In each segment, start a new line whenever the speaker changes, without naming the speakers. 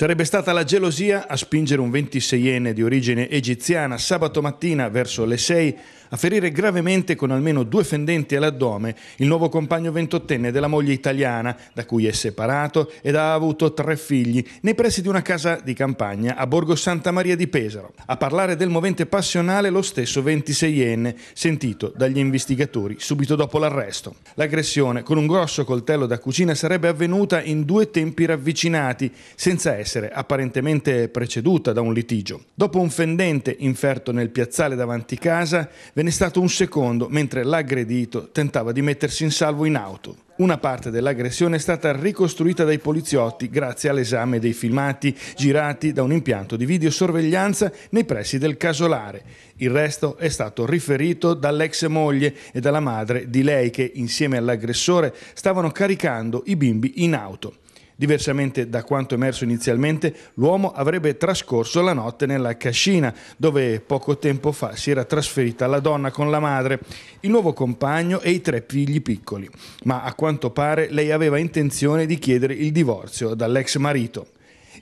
Sarebbe stata la gelosia a spingere un 26enne di origine egiziana sabato mattina verso le 6 a ferire gravemente con almeno due fendenti all'addome il nuovo compagno 28enne della moglie italiana, da cui è separato ed ha avuto tre figli, nei pressi di una casa di campagna a Borgo Santa Maria di Pesaro. A parlare del movente passionale lo stesso 26enne, sentito dagli investigatori subito dopo l'arresto. L'aggressione con un grosso coltello da cucina sarebbe avvenuta in due tempi ravvicinati, senza essere essere apparentemente preceduta da un litigio. Dopo un fendente inferto nel piazzale davanti casa, ve n'è stato un secondo mentre l'aggredito tentava di mettersi in salvo in auto. Una parte dell'aggressione è stata ricostruita dai poliziotti grazie all'esame dei filmati girati da un impianto di videosorveglianza nei pressi del casolare. Il resto è stato riferito dall'ex moglie e dalla madre di lei che, insieme all'aggressore, stavano caricando i bimbi in auto. Diversamente da quanto emerso inizialmente, l'uomo avrebbe trascorso la notte nella cascina, dove poco tempo fa si era trasferita la donna con la madre, il nuovo compagno e i tre figli piccoli. Ma a quanto pare lei aveva intenzione di chiedere il divorzio dall'ex marito.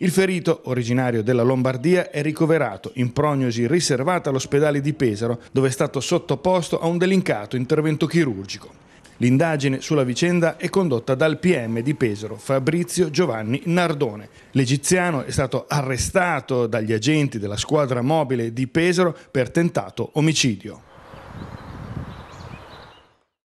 Il ferito, originario della Lombardia, è ricoverato in prognosi riservata all'ospedale di Pesaro, dove è stato sottoposto a un delicato intervento chirurgico. L'indagine sulla vicenda è condotta dal PM di Pesaro, Fabrizio Giovanni Nardone. L'egiziano è stato arrestato dagli agenti della squadra mobile di Pesaro per tentato omicidio.